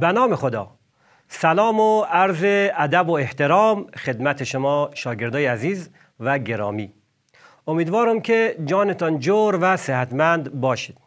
به نام خدا سلام و عرض ادب و احترام خدمت شما شاگردای عزیز و گرامی امیدوارم که جانتان جور و صحتمند باشید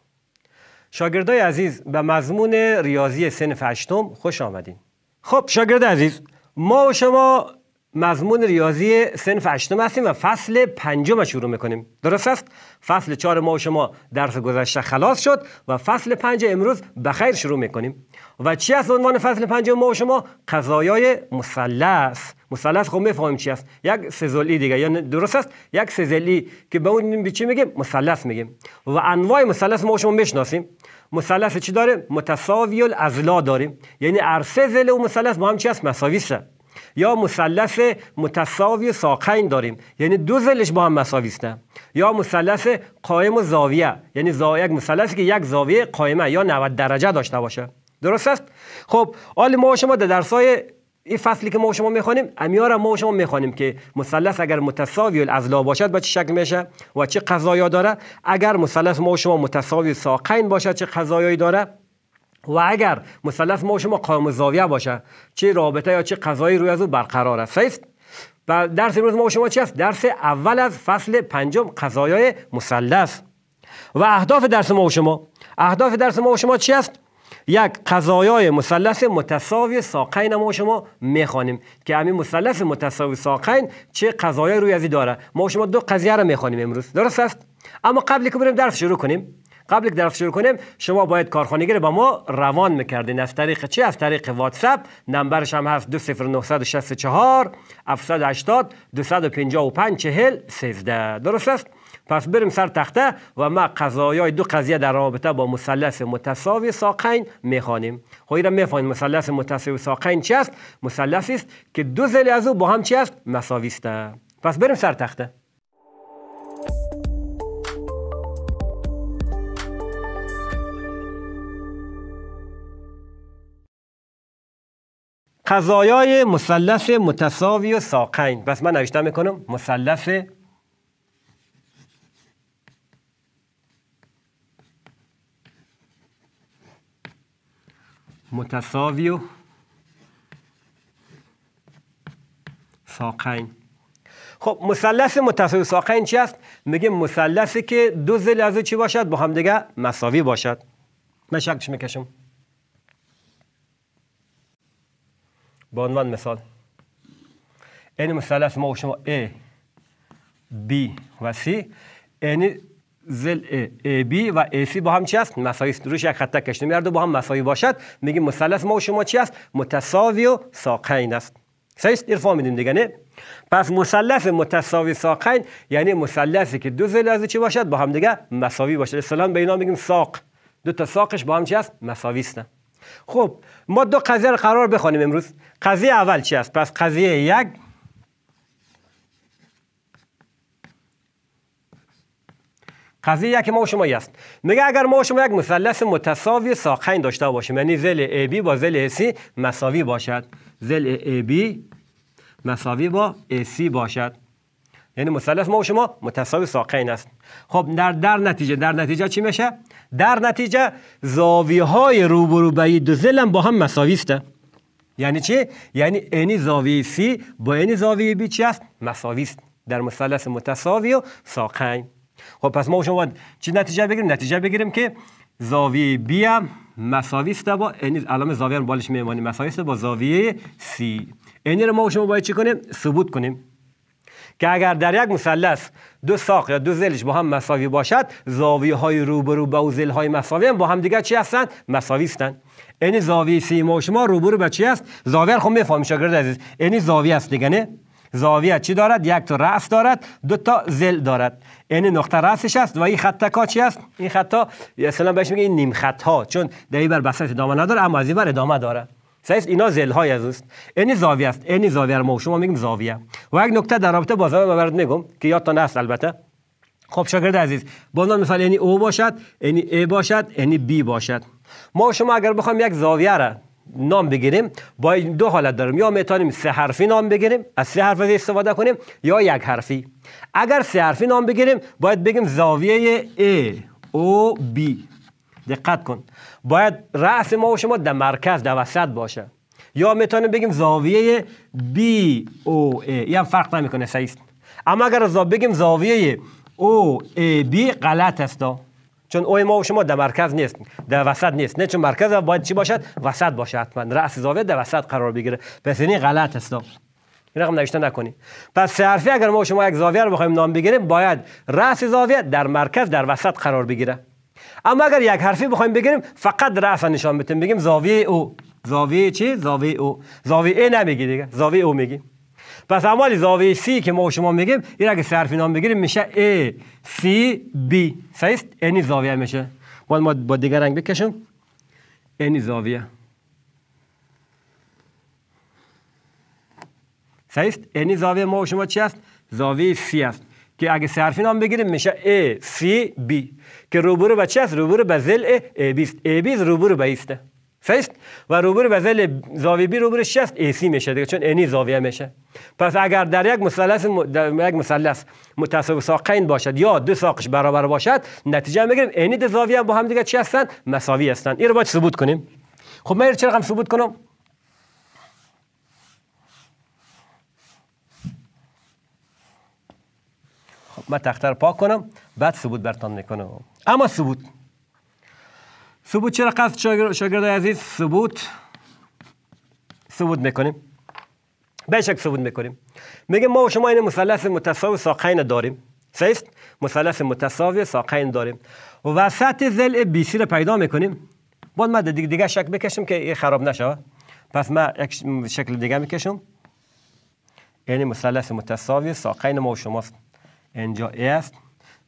شاگردای عزیز به مضمون ریاضی سنف هشتم خوش آمدین خب شاگرد عزیز ما و شما مضمون ریاضی سنف هشتم هستیم و فصل پنجم شروع میکنیم درست است فصل چهار ما و شما درس گذشته خلاص شد و فصل پنج امروز بخیر شروع میکنیم و چی از عنوان فصل پنجم ما و شما قضایای مثلث مثلث خب میفهمیم چی است یک سزلی دیگه یعنی درست است یک سزلی که به اون چی میگیم مثلث میگیم و انواع مثلث ما و شما میشناسیم مثلث چی داره متساوی الاضلاع داریم یعنی هر و مثلث با هم چی است مساوی یا مثلث متساوی ساقین داریم یعنی دو زلش با هم مساوی هستن یا مثلث قائم و زاویه یعنی زا... یک مثلثی که یک زاویه قائمه یا 90 درجه داشته باشه درست است خب حال ما شما در های این فصلی که ما و شما میخوانیم امیار ما و شما میخوانیم که مثلث اگر متساوی الاضلاع باشد به چه شکل میشه و چه قضایا داره اگر مثلث ما و شما متساوی ساقین باشد چه قضایایی داره و اگر مثلث ما شما قائم زاویه باشه چه رابطه یا چه قضایی روی از او برقرار است و درس امروز ما شما چی است درس اول از فصل پنجم قضایای مثلث و اهداف درس ما و شما اهداف درس ما و شما چی است یک قضایای مثلث متساوی ساقین ما شما میخوانیم که همین مثلث متساوی ساقین چه قضایای روی ازی داره ما شما دو قضیه رو میخوانیم امروز درست است اما قبلی که بریم درس شروع کنیم قبل که درفت شروع کنیم شما باید کارخانگی با ما روان میکردین از طریق چه از طریق واتساپ نمبرش هم هست 20964 780 255 40 13 درست است پس بریم سر تخته و ما قضایای دو قضیه در رابطه با مثلث متساوی ساقین میخوانیم خب را میفهمین مثلث متساوی ساقین چی است مثلثی است که دو زلی از او با هم چی است مساوی است پس بریم سر تخته قضایای مثلث متساوی و ساقین بس من نوشته میکنم مثلث متساوی و ساقین خب مثلث متساوی ساقین چی است میگه مثلثی که دو ضلع از چی باشد با هم دیگه مساوی باشد من شکلش میکشم به عنوان مثال این یعنی مثلث ما و شما A B و C این زل بی و سی با هم چی است مساوی است روش یک خط کشیدیم میارد و با هم مساوی باشد میگیم مثلث ما و شما چی است متساوی و ساقین است سیست ارفا میدیم دیگه نه پس مثلث متساوی ساقین یعنی مثلثی که دو زل از چی باشد با هم دیگه مساوی باشد اصطلاحا به اینا میگیم ساق دو تا ساقش با هم چی است مساوی است خب ما دو قضیه رو قرار بخوانیم امروز قضیه اول چی است پس قضیه یک قضیه یک ما و شما است میگه اگر ما و شما یک مثلث متساوی ساقین داشته باشیم یعنی زل بی با زل AC مساوی باشد زل AB مساوی با AC باشد یعنی مثلث ما و شما متساوی ساقین است خب در در نتیجه در نتیجه چی میشه در نتیجه زاویه های روبرو به دو زلم با هم مساوی است یعنی چی یعنی اینی زاویه سی با اینی زاویه بی چی است مساوی است در مثلث متساوی و ساقین خب پس ما و شما چی نتیجه بگیریم نتیجه بگیریم که زاویه بی هم مساوی است با یعنی علامه زاویه بالش میمانی مساوی است با زاویه سی اینی رو ما و شما باید چی کنیم ثبوت کنیم که اگر در یک مثلث دو ساق یا دو زلش با هم مساوی باشد زاویه های روبرو به زل های مساوی هم با هم دیگه چی هستند مساوی هستند این یعنی زاویه سی و شما روبرو به چی است زاویه خب میفهمی شاگرد عزیز یعنی زاویه است دیگه نه زاویه چی دارد یک تا رأس دارد دو تا زل دارد این یعنی نقطه رأسش است و این خط کا چی است این خط ها اصلا بهش میگه این نیم خط ها چون در بر بسط ادامه نداره اما از این بر ادامه داره اینا اینا های از است این زاویه است این زاویه رو ما شما میگیم زاویه و یک نکته در رابطه با زاویه برات میگم که یادتان هست البته خب شاگرد عزیز بالا مثال یعنی او باشد یعنی ای باشد یعنی بی باشد ما شما اگر بخوایم یک زاویه را نام بگیریم با دو حالت داریم یا میتونیم سه حرفی نام بگیریم از سه حرف استفاده کنیم یا یک حرفی اگر سه حرفی نام بگیریم باید بگیم زاویه A او بی دقت کن باید رأس ما و شما در مرکز در وسط باشه یا میتونیم بگیم زاویه B او ای یا هم فرق نمیکنه صحیح اما اگر زاویه بگیم زاویه او ای بی غلط است چون او ما و شما در مرکز نیست در وسط نیست نه چون مرکز باید چی باشد وسط باشه حتما رأس زاویه در وسط قرار بگیره پس این غلط است این رقم نوشته نکنی پس صرفی اگر ما و شما یک زاویه رو بخوایم نام بگیریم باید رأس زاویه در مرکز در وسط قرار بگیره اما اگر یک حرفی بخوایم بگیریم فقط رفع نشان بتیم بگیم زاویه او زاویه چی زاویه او زاویه ای نمیگی دیگه زاویه او میگی پس اعمال زاویه سی که ما و شما میگیم این اگه صرف نام بگیریم میشه ای C B صحیح اینی زاویه میشه ما با دیگر رنگ بکشم اینی زاویه صحیح اینی زاویه ما و شما چی است زاویه سی است که اگه صرفی نام بگیریم میشه ای سی بی که روبرو به چه است روبرو به زل ای 20 ای 20 روبرو به است است و روبرو به زل زاوی بی روبرو ای سی میشه دیگه چون اینی زاویه میشه پس اگر در یک مثلث در یک مثلث متساوی ساقین باشد یا دو ساقش برابر باشد نتیجه میگیریم اینی دو زاویه با هم دیگه چی هستن؟ مساوی هستن. این رو باید ثبوت کنیم خب من چرا هم ثبوت کنم من تختر پاک کنم بعد ثبوت برتان میکنم اما ثبوت ثبوت چرا قصد شاگرد عزیز ثبوت ثبوت میکنیم به شک ثبوت میکنیم میگه ما و شما این مثلث متساوی ساقین داریم سیست مثلث متساوی ساقین داریم وسط ضلع سی رو پیدا میکنیم باید ما دیگه, دیگه شک بکشم که خراب نشه پس ما یک شکل دیگه میکشم این یعنی مثلث متساوی ساقین ما و شماست اینجا A است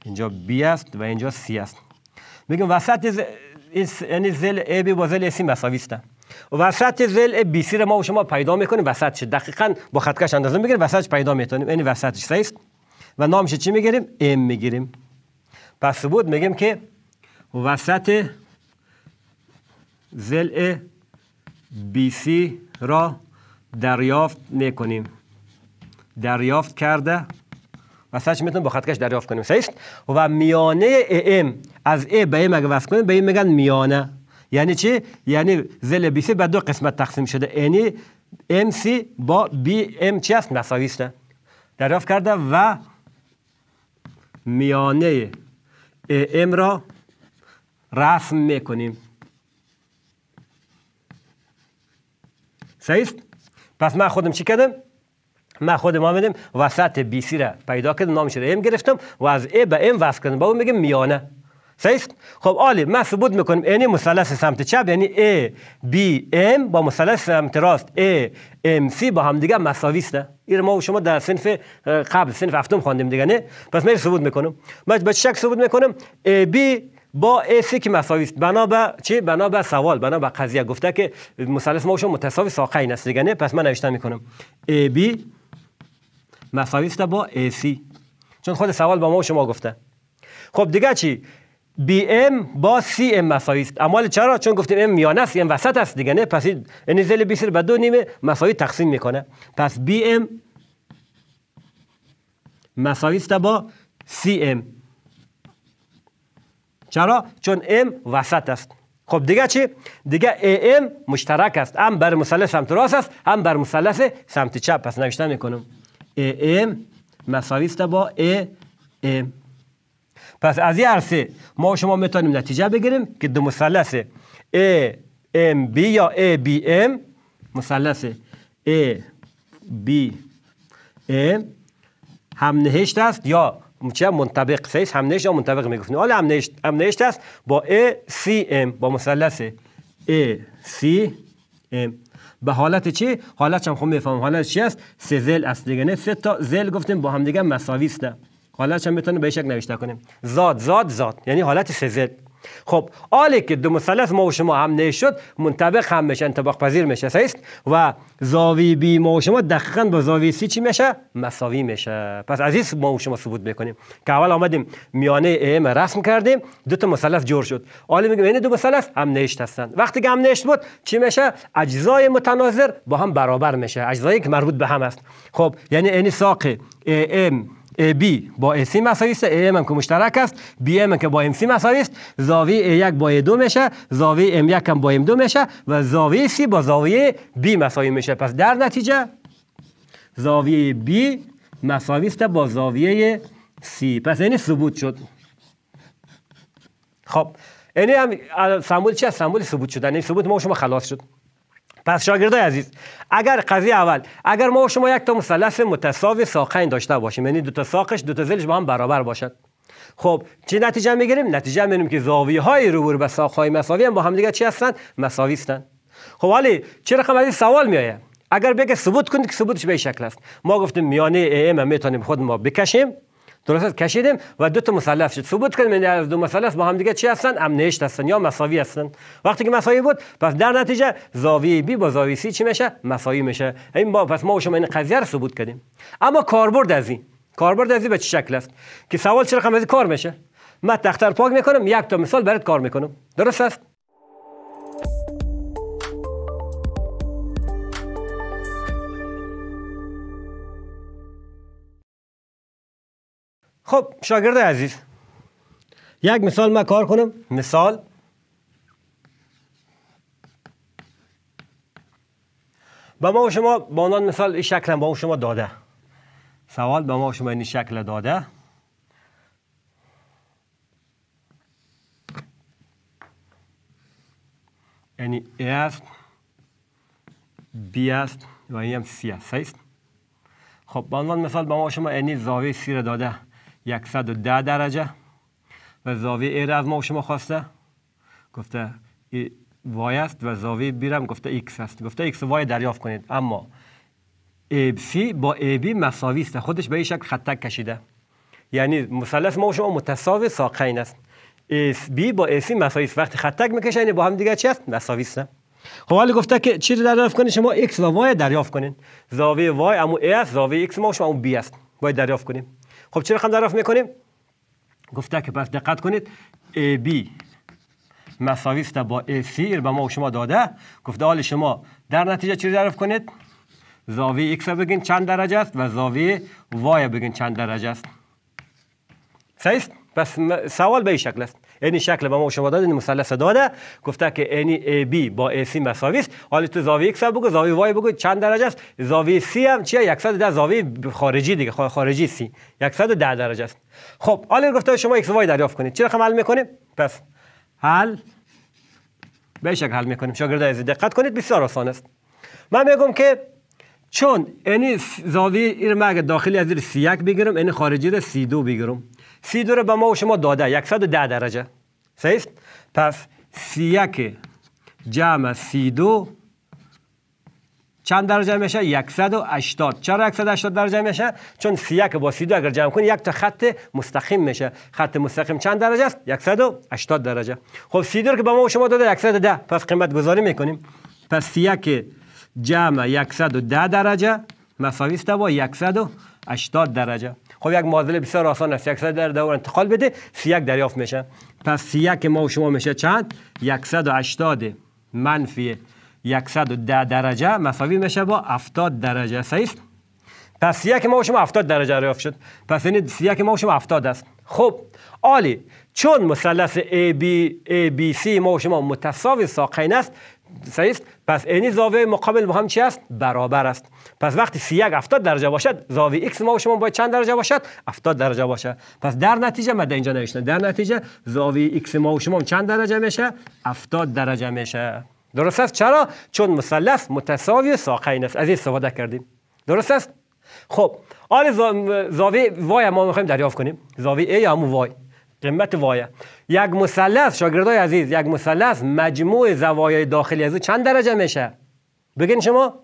اینجا بی است و اینجا سی است میگیم وسط این زل یعنی بی با زل سی مساوی است وسط زل سی رو ما و شما پیدا میکنیم وسطش دقیقا با خطکش اندازه میگیریم وسطش پیدا میتونیم یعنی وسطش سه و نامش چی میگیریم ام میگیریم پس بود میگیم که وسط زل سی را دریافت میکنیم دریافت کرده و سرش میتونیم با خطکش دریافت کنیم صحیح و میانه ام از ا به ام اگه وصل کنیم به این میگن میانه یعنی چی یعنی زل بی سی به دو قسمت تقسیم شده یعنی ام سی با بی ام چی است مساوی دریافت کرده و میانه ام را رسم میکنیم صحیح پس من خودم چی کردم ما خود ما میدیم وسط بی سی را پیدا کردم نامش را ام گرفتم و از ای به ام وصل کردم با اون میگیم میانه سیست خب عالی من ثبوت میکنیم اینی مثلث سمت چپ یعنی A B M با مثلث سمت راست A ام سی با هم دیگه مساوی است این ما و شما در صنف قبل صنف افتم خواندیم دیگه نه پس من ثبوت میکنم من به شک ثبوت میکنم A B با سی که مساوی است بنا به چی بنا به سوال بنا به قضیه گفته که مثلث ما شما متساوی ساقین است دیگه نه پس من نوشتم میکنم بی تا با AC چون خود سوال با ما و شما گفته خب دیگه چی bm با cm ام است اما چرا چون گفتیم ام میانه است ام وسط است دیگه نه پس این یعنی زل بیسر به دو نیمه مساوی تقسیم میکنه پس bm ام با cm چرا چون ام وسط است خب دیگه چی؟ دیگه am مشترک است هم بر مثلث سمت راست است هم بر مثلث سمت چپ پس نوشتن میکنم ام مساوی است با ام پس از این عرصه ما و شما میتونیم نتیجه بگیریم که دو مثلث ای ام بی یا ای بی ام مثلث ای بی ام هم نهشت است یا چه منطبق سیس هم نهشت یا منطبق میگفتیم حالا هم نهشت هم نهشت است با ای سی ام با مثلث ای سی ام به حالت چی حالت هم خب میفهمم حالت چی است سه زل است دیگه نه سه تا زل گفتیم با هم دیگه مساوی است حالت هم میتونه به شک نوشته کنیم زاد زاد زاد یعنی حالت سه زل خب آلی که دو مثلث ما و شما هم نشد منطبق هم میشه انطباق پذیر میشه صحیح و زاوی بی ما و شما دقیقا با زاوی سی چی میشه مساوی میشه پس از این ما و شما ثبوت میکنیم که اول آمدیم میانه ام رسم کردیم دو تا مثلث جور شد آلی میگم این دو مثلث هم نشت هستن وقتی که هم نشت بود چی میشه اجزای متناظر با هم برابر میشه اجزایی که مربوط به هم است خب یعنی این ساق ام b با AC مساوی است AM که مشترک است BM که با MC مساوی است زاویه A1 با A2 میشه زاویه M1 هم با M2 میشه و زاویه C با زاویه B مساوی میشه پس در نتیجه زاویه B مساوی است با زاویه C پس یعنی ثبوت شد خب یعنی هم سمبول چی سمبول ثبوت شدن این یعنی ثبوت ما شما خلاص شد پس شاگردای عزیز اگر قضیه اول اگر ما و شما یک تا مثلث متساوی ساقین داشته باشیم یعنی دو تا ساقش دو تا زلش با هم برابر باشد خب چه نتیجه میگیریم نتیجه میگیریم که زاویه های روور به ساق های مساوی هم با هم دیگه چی هستند مساوی هستند خب ولی چه رقم از سوال میآید اگر بگه ثبوت کنید که ثبوتش به شکل است ما گفتیم میانه ام میتونیم خود ما بکشیم درست کشیدیم و دو تا مثلث شد ثبوت کردیم این دو مثلث با هم دیگه چی هستن امنشت هستن یا مساوی هستن وقتی که مساوی بود پس در نتیجه زاویه بی با زاویه سی چی میشه مساوی میشه این با پس ما و شما این قضیه رو ثبوت کردیم اما کاربرد از این کاربرد از این به چه شکل است که سوال چرا رقم کار میشه من تختر پاک میکنم یک تا مثال برات کار میکنم درست است خب شاگرد عزیز یک مثال ما کار کنم مثال به ما و شما با عنوان مثال این شکل با شما داده سوال به ما شما این شکل داده یعنی A است B است و این هم C است خب به عنوان مثال به ما و شما یعنی زاویه سیر داده 110 درجه و زاویه ای رو ما شما خواسته گفته وای است و زاویه بیرم گفته ایکس است گفته ایکس وای دریافت کنید اما سی با ای بی مساوی است خودش به این شکل خطک کشیده یعنی مثلث ما شما متساوی ساقین است اس بی با ای سی مساوی است وقتی خطک میکشه یعنی با هم دیگه چی است مساوی است خب حالا گفته که چی دریافت کنید شما x و y دریافت کنید زاویه وای اما a است زاویه x ما شما است باید دریافت کنیم خب چرا خم رفع میکنیم گفته که پس دقت کنید ای مساوی است با AC به ما و شما داده گفته حال شما در نتیجه چی ظرف کنید زاویه ایکس بگین چند درجه است و زاویه وای بگین چند درجه است صحیح پس سوال به این شکل است اینی شکل به ما شما دادین مثلث داده گفته که ای بی با AC مساوی است حالا تو زاویه X بگو زاویه وای بگو چند درجه است زاویه سی هم چیه 110 زاویه خارجی دیگه خارجی سی 110 درجه است خب حالا گفته شما ایکس وای دریافت کنید چرا رقم حل میکنیم پس حل به شکل حل میکنیم شاگردای عزیز دقت کنید بسیار آسان است من میگم که چون این زاویه این ما داخلی از این سی یک بگیرم این خارجی رو سی دو بگیرم سی دور به ما و شما داده 110 درجه صحیح پس سی یک جمع سی دو چند درجه میشه 180 چرا 180 درجه میشه چون سی یک با دو اگر جمع کنی یک تا خط مستقیم میشه خط مستقیم چند درجه است 180 درجه خب سی 32 که به ما و شما داده 110 پس قیمت گذاری میکنیم پس سی یک جمع 110 درجه مساوی با 180 درجه خب یک معادله بسیار آسان است 100 در دور انتقال بده 31 دریافت میشه پس 31 ما و شما میشه چند 180 منفی 110 درجه مساوی میشه با 70 درجه صحیح پس سیک ما و شما 70 درجه دریافت شد پس یعنی سیک ما و شما 70 است خب عالی چون مثلث ABC ما و شما متساوی ساقین است صحیح است پس این زاویه مقابل با هم چی است برابر است پس وقتی سی یک افتاد درجه باشد زاویه x ما و شما باید چند درجه باشد افتاد درجه باشد پس در نتیجه ما در اینجا نوشتن. در نتیجه زاویه x ما و شما چند درجه میشه افتاد درجه میشه درست است چرا چون مثلث متساوی ساقین است از این استفاده کردیم درست است خب آن زاویه وای ما میخوایم دریافت کنیم زاویه ای یا وای قمت وایه یک مثلث شاگردای عزیز یک مثلث مجموع زوایای داخلی از چند درجه میشه بگین شما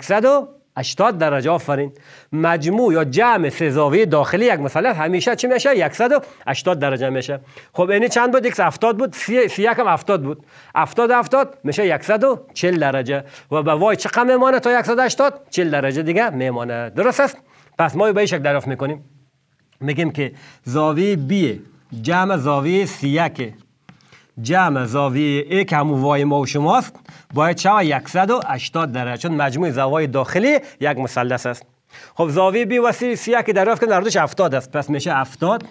180 درجه آفرین مجموع یا جمع سه زاویه داخلی یک مثلث همیشه چی میشه 180 درجه میشه خب اینی چند بود 70 بود 31 هم 70 بود 70 70 میشه 140 درجه و به وای چقدر میمانه تا 180 40 درجه دیگه میمانه درست است پس ما به این شکل دریافت میکنیم میگیم که زاویه B جمع زاویه c جمع زاویه A که همون وای ما و شماست باید شما 180 درجه چون مجموع زوای داخلی یک مسلس است خب زاویه B و C C که دریافت کنیم در 70 است پس میشه 70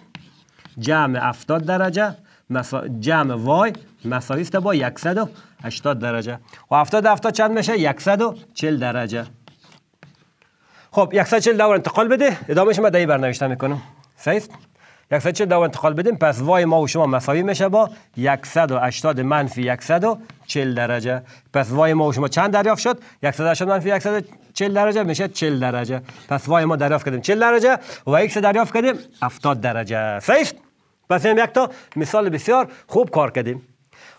جمع 70 درجه جمع وای مساوی است با 180 درجه و 70 70 چند میشه 140 درجه خب 140 دور انتقال بده ادامهش من دایی برنوشتن میکنم صحیح یک چه دو انتقال بدیم پس وای ما و شما مساوی میشه با 180 منفی 140 درجه پس وای ما و شما چند دریافت شد 180 منفی 140 درجه میشه 40 درجه پس وای ما دریافت کردیم 40 درجه و ایکس دریافت کردیم 70 درجه صحیح پس این یک تا مثال بسیار خوب کار کردیم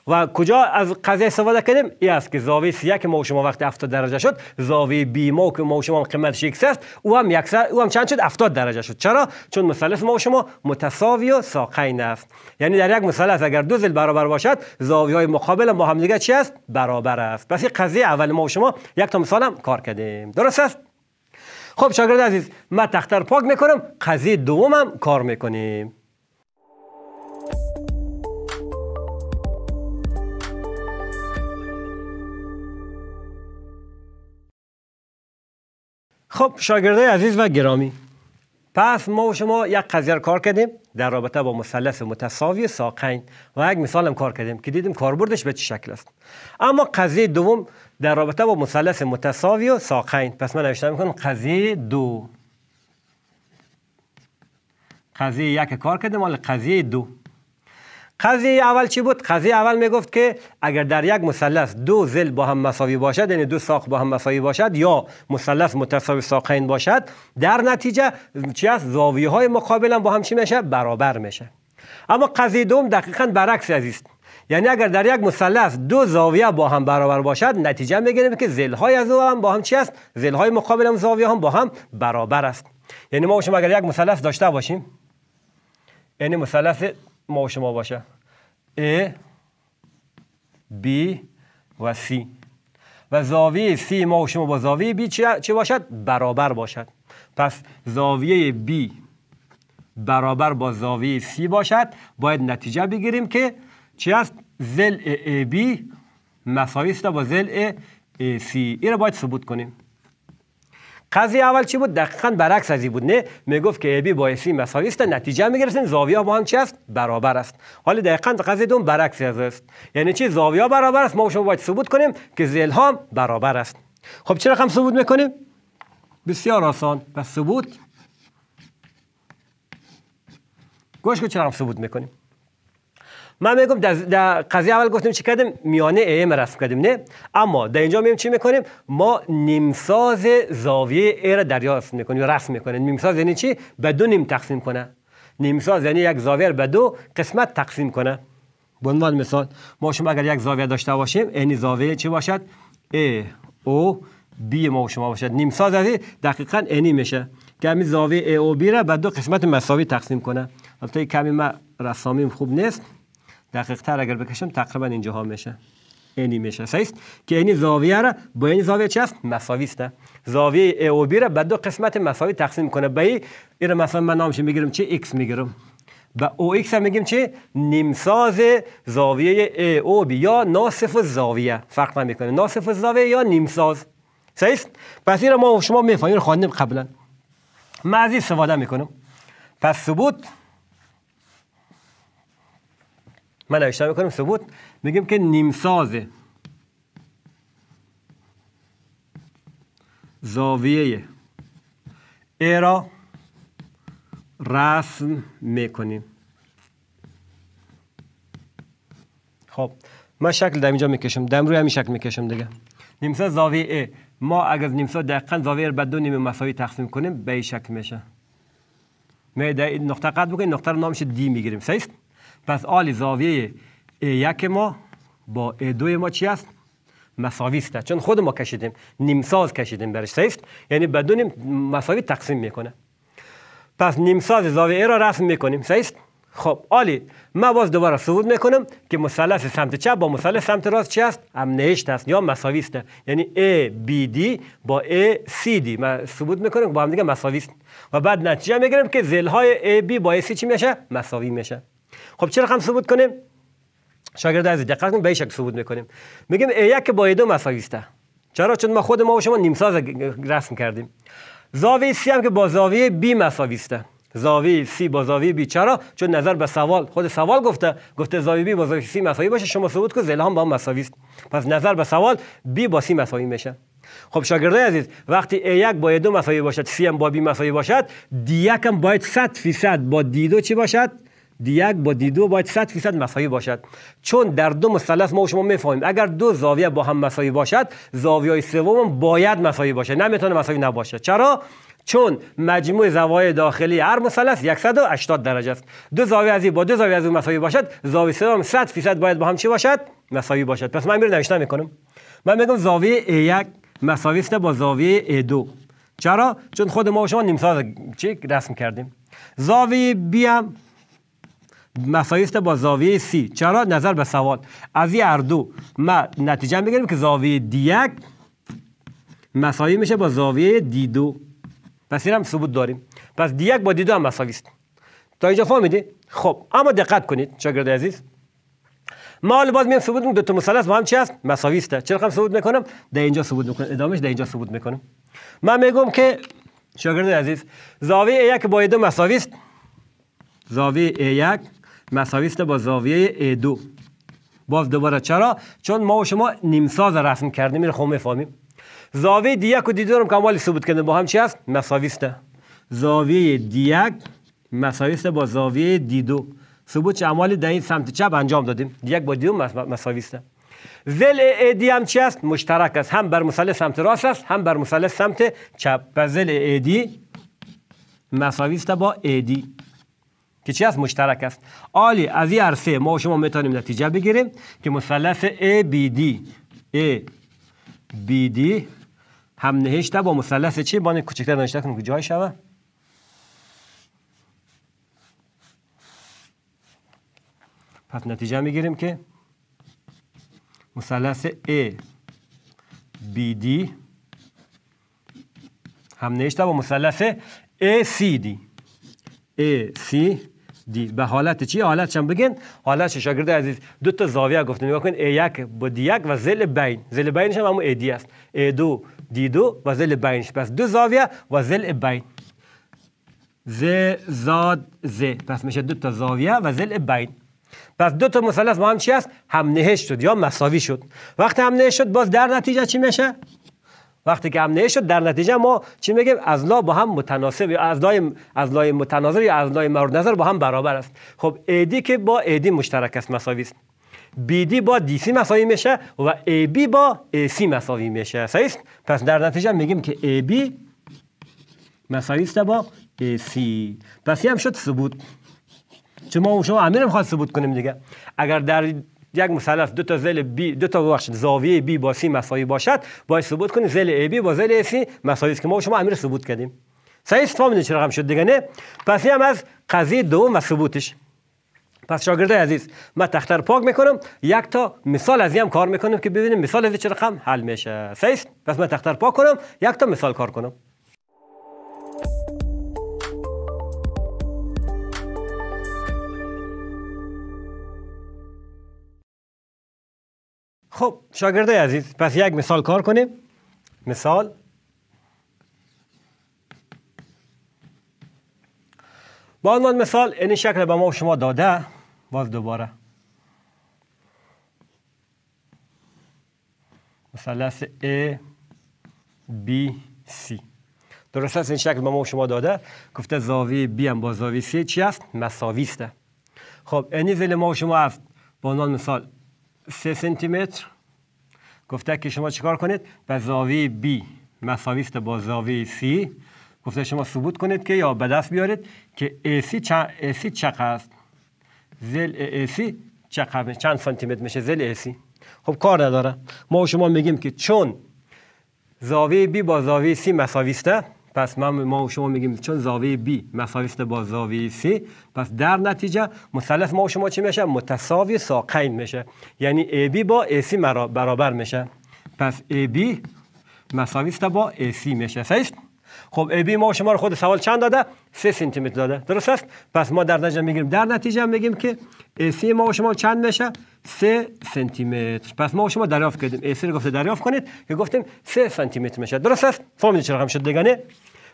و کجا از قضیه استفاده کردیم این است که زاویه سی که ما شما وقتی 70 درجه شد زاویه بی ما که ما شما قیمت شیکس است او هم او هم چند شد 70 درجه شد چرا چون مثلث ما و شما متساوی و ساقین است یعنی در یک مثلث اگر دو زل برابر باشد زاویه های مقابل ما هم دیگه چی است برابر است پس این قضیه اول ما و شما یک تا مثال هم کار کردیم درست است خب شاگرد عزیز من تختر پاک میکنم قضیه دومم کار میکنیم خب شاگرده عزیز و گرامی پس ما و شما یک قضیه کار کردیم در رابطه با مثلث متساوی ساقین و یک مثال هم کار کردیم که دیدیم کاربردش به چه شکل است اما قضیه دوم در رابطه با مثلث متساوی و ساقین پس من نوشته میکنم قضیه دو قضیه یک کار کردیم ولی قضیه دو قضیه اول چی بود قضیه اول میگفت که اگر در یک مثلث دو زل با هم مساوی باشد یعنی دو ساق با هم مساوی باشد یا مثلث متساوی ساقین باشد در نتیجه چی است زاویه های مقابل هم با هم چی میشه برابر میشه اما قضیه دوم دقیقا برعکس است. یعنی اگر در یک مثلث دو زاویه با هم برابر باشد نتیجه میگیریم که زل های از او هم با هم چی است های مقابل هم زاویه هم با هم برابر است یعنی ما شما اگر یک مثلث داشته باشیم یعنی مثلث و شما باشه A B و C و زاویه C ما شما با زاویه B چه باشد؟ برابر باشد پس زاویه B برابر با زاویه C باشد باید نتیجه بگیریم که چی است؟ زل AB بی است با زل سی ای را باید ثبوت کنیم قضیه اول چی بود دقیقا برعکس از بود نه میگفت که ابی با مساوی است نتیجه میگرفتن زاویه با هم چی است برابر است حالا دقیقا قضیه دوم برعکس از است یعنی چی زاویه برابر است ما شما باید ثبوت کنیم که زیل هم برابر است خب چه رقم ثبوت میکنیم بسیار آسان پس ثبوت گوش که چه رقم ثبوت میکنیم من میگم در, در قضیه اول گفتیم چی کردیم میانه ام رسم کردیم نه اما در اینجا میگیم چی میکنیم ما نیمساز زاویه ای را دریافت میکنیم رسم میکنیم نیمساز یعنی چی به دو نیم تقسیم کنه نیمساز یعنی یک زاویه به دو قسمت تقسیم کنه به عنوان مثال ما شما اگر یک زاویه داشته باشیم این زاویه چی باشد A او B ما شما باشد نیمساز از دقیقا اینی میشه که همین زاویه A او بی را به دو قسمت مساوی تقسیم کنه البته کمی ما رسامیم خوب نیست دقیق تر اگر بکشم تقریبا اینجاها میشه اینی میشه صحیح که اینی زاویه را با این زاویه چی است مساوی است زاویه ای او بی را به دو قسمت مساوی تقسیم کنه به این ای مثلا من نامش میگیرم چه ایکس میگیرم و او ایکس هم میگیم چی نیمساز زاویه ای او بی یا ناصف زاویه فرق نمیکنه ناصف زاویه یا نیمساز صحیح پس این ما شما میفهمیم خواندیم قبلا من از استفاده میکنم پس ثبوت من نوشته میکنم ثبوت میگیم که نیمساز زاویه ای را رسم میکنیم خب من شکل در اینجا میکشم دم روی همین شکل میکشم دیگه نیمساز زاویه ای ما اگر نیمساز دقیقا زاویه رو به دو نیمه مساوی تقسیم کنیم به این شکل میشه نقطه قد بکنیم نقطه رو نامش دی میگیریم صحیح پس آلی زاویه ای یک ما با ای دو ما چی است؟ مساوی است چون خود ما کشیدیم نیمساز کشیدیم برش سیست یعنی بدونیم مساوی تقسیم میکنه پس نیمساز زاویه زاویه را رسم میکنیم سیست خب آلی من باز دوباره ثبوت میکنم که مثلث سمت چپ با مثلث سمت راست چی است نهشت است یا مساوی است یعنی A B D با A C D ما ثبوت میکنم با هم دیگه مساوی است و بعد نتیجه میگیرم که ذیل های A B با A C چی میشه مساوی میشه خب چرا رقم ثبوت کنیم شاگرد عزیز دقت کنید به شک ثبوت میکنیم میگیم ای یک با دو مساوی است چرا چون ما خود ما و شما نیم ساز رسم کردیم زاویه سی هم که با زاویه بی مساوی است زاویه سی با زاویه بی چرا چون نظر به سوال خود سوال گفته گفته زاویه بی با زاویه سی مساوی باشه شما ثبوت کو زلهام با هم مساوی است پس نظر به سوال بی با سی مساوی میشه خب شاگردای عزیز وقتی A1 با دو مساوی باشد C هم با B مساوی باشد D1 هم باید 100 فیصد با D2 چی باشد یک با دی دو باید 100 فیصد مساوی باشد چون در دو مثلث ما شما میفهمیم اگر دو زاویه با هم مساوی باشد زاویه های سوم باید مساوی باشه نمیتونه مساوی نباشه چرا چون مجموع زوایای داخلی هر مثلث 180 درجه است دو زاویه از با دو زاویه از اون مساوی باشد زاویه سوم 100 فیصد باید با هم چی باشد مساوی باشد پس من میرم نوشته میکنم من میگم زاویه A1 مساوی است با زاویه A2 چرا چون خود ما و شما نیم ساز چی رسم کردیم زاویه B هم مساوی است با زاویه C چرا نظر به سوال از این هر دو ما نتیجه میگیریم که زاویه D1 مساوی میشه با زاویه D2 پس اینم ثبوت داریم پس D1 با D2 هم مساوی است تا اینجا فهمیدی خب اما دقت کنید شاگرد عزیز ما اول باز میام ثبوت میکنم دو تا مثلث با هم چی است مساوی است چرا خم ثبوت میکنم ده اینجا ثبوت میکنم ادامش ده اینجا ثبوت میکنم من میگم که شاگرد عزیز زاویه A1 با D2 مساوی است زاویه A1 مساوی است با زاویه A2 باز دوباره چرا چون ما و شما نیم ساز رسم کردیم میره خب میفهمیم زاویه دیک و دی رو کمال ثبوت کنه با هم چی است مساوی است زاویه دیک مساوی است با زاویه دی دو ثبوت اعمال در این سمت چپ انجام دادیم دیک با دی دو مساوی است زل ای دی هم چی است مشترک است هم بر مثلث سمت راست است هم بر مثلث سمت چپ و زل ای دی مساوی است با ای دی که چی مشترک است عالی. از این عرصه ما شما میتونیم نتیجه بگیریم که مثلث ABD ABD هم نهشته با مثلث چی بانه کوچکتر نوشته کنیم که جای شوه پس نتیجه میگیریم که مثلث A BD هم نهشته با مثلث ACD ACD دی به حالت چی حالت شم بگین حالت شاگرد عزیز دو تا زاویه گفته نگاه کن ای یک با دی یک و زل بین زل بینش هم ای دی است ای دو دی دو و زل بینش پس دو زاویه و زل بین ز زاد ز پس میشه دو تا زاویه و زل بین پس دو تا مثلث با هم چی است هم نهش شد یا مساوی شد وقتی هم نهش شد باز در نتیجه چی میشه وقتی که هم شد در نتیجه ما چی میگیم لا با هم متناسب یا از لای متناظر یا لای مورد نظر با هم برابر است خب ایدی که با ایدی مشترک است مساوی است بیدی با سی مساوی میشه و ای بی با ای سی مساوی میشه صحیح پس در نتیجه میگیم که ای بی مساوی است با ای سی پس هم شد ثبوت چون ما شما امیر میخواد ثبوت کنیم دیگه اگر در یک مثلث دو تا زل بی دو تا بخش زاویه بی با سی مساوی باشد باید ثبوت کنی زل ای بی با زل ای سی مساوی است که ما شما امیر ثبوت کردیم صحیح است فهمیدین چه شد دیگه نه پس هم از قضیه دوم و ثبوتش پس شاگرد عزیز من تختر پاک میکنم یک تا مثال از هم کار میکنم که ببینیم مثال از چه رقم حل میشه صحیح است پس من تختر پاک کنم یک تا مثال کار کنم خب شاگرده عزیز پس یک مثال کار کنیم مثال با عنوان مثال این شکل به ما و شما داده باز دوباره مثلث A B C درست است این شکل به ما و شما داده گفته زاویه B هم با زاویه C چی هست؟ مساوی خب اینی زل ما و شما هست. با عنوان مثال سه سانتی متر گفته که شما چیکار کنید به زاویه B مساوی است با زاویه C گفته شما ثبوت کنید که یا به دست بیارید که AC چ... AC چقدر است زل AC چقدر چند سانتی متر میشه زل AC خب کار نداره ما شما میگیم که چون زاویه B با زاویه C مساوی است پس ما ما و شما میگیم چون زاویه B مساویست با زاویه C پس در نتیجه مثلث ما و شما چی میشه متساوی ساقین میشه یعنی AB با AC برابر میشه پس AB مساویست با AC میشه صحیح خب ای بی ما شما رو خود سوال چند داده 3 سانتی متر داده درست است پس ما در نتیجه میگیم در نتیجه میگیم که ای سی ما و شما چند میشه 3 سانتی متر پس ما و شما دریافت کردیم ای سی رو گفته دریافت کنید که گفتیم 3 سانتی متر میشه درست است فهمیدید چرا رقم شد دیگه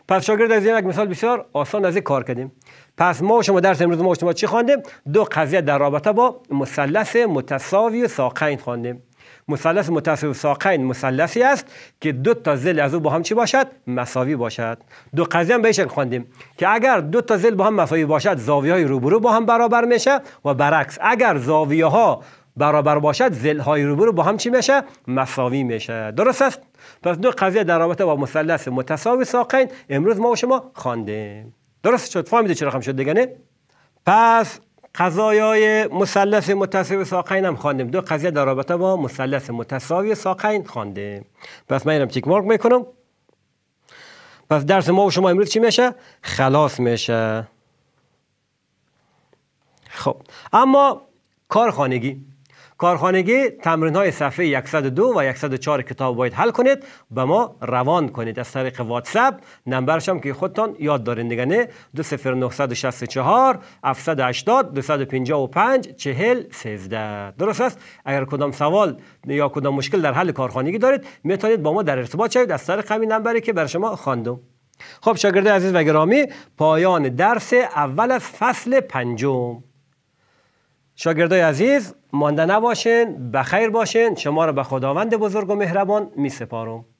پس شاگرد از یک مثال بسیار آسان از کار کردیم پس ما و شما درس امروز ما شما چی خواندیم دو قضیه در رابطه با مثلث متساوی و ساقین خواندیم مثلث متصل ساقین مثلثی است که دو تا زل از او با هم چی باشد مساوی باشد دو قضیه هم به خواندیم که اگر دو تا زل با هم مساوی باشد زاویه های روبرو با هم برابر میشه و برعکس اگر زاویه ها برابر باشد زل های روبرو با هم چی میشه مساوی میشه درست است پس دو قضیه در رابطه با مثلث متساوی ساقین امروز ما و شما خواندیم درست شد فهمیدید چرا هم شد دیگه نه پس قضایای مثلث متساوی ساقین هم خواندیم دو قضیه در رابطه با مثلث متساوی ساقین خواندیم پس من اینم تیک مارک میکنم پس درس ما و شما امروز چی میشه خلاص میشه خب اما کار خانگی کارخانگی تمرین های صفحه 102 و 104 کتاب باید حل کنید به ما روان کنید از طریق واتساپ نمبرش هم که خودتان یاد دارین دیگه نه 20964 780 255 40 13 درست است اگر کدام سوال یا کدام مشکل در حل کارخانگی دارید میتونید با ما در ارتباط شوید از طریق همین نمبری که بر شما خواندم خب شاگرد عزیز و گرامی پایان درس اول از فصل پنجم شاگردای عزیز مانده نباشین بخیر باشین شما را به خداوند بزرگ و مهربان می سپارم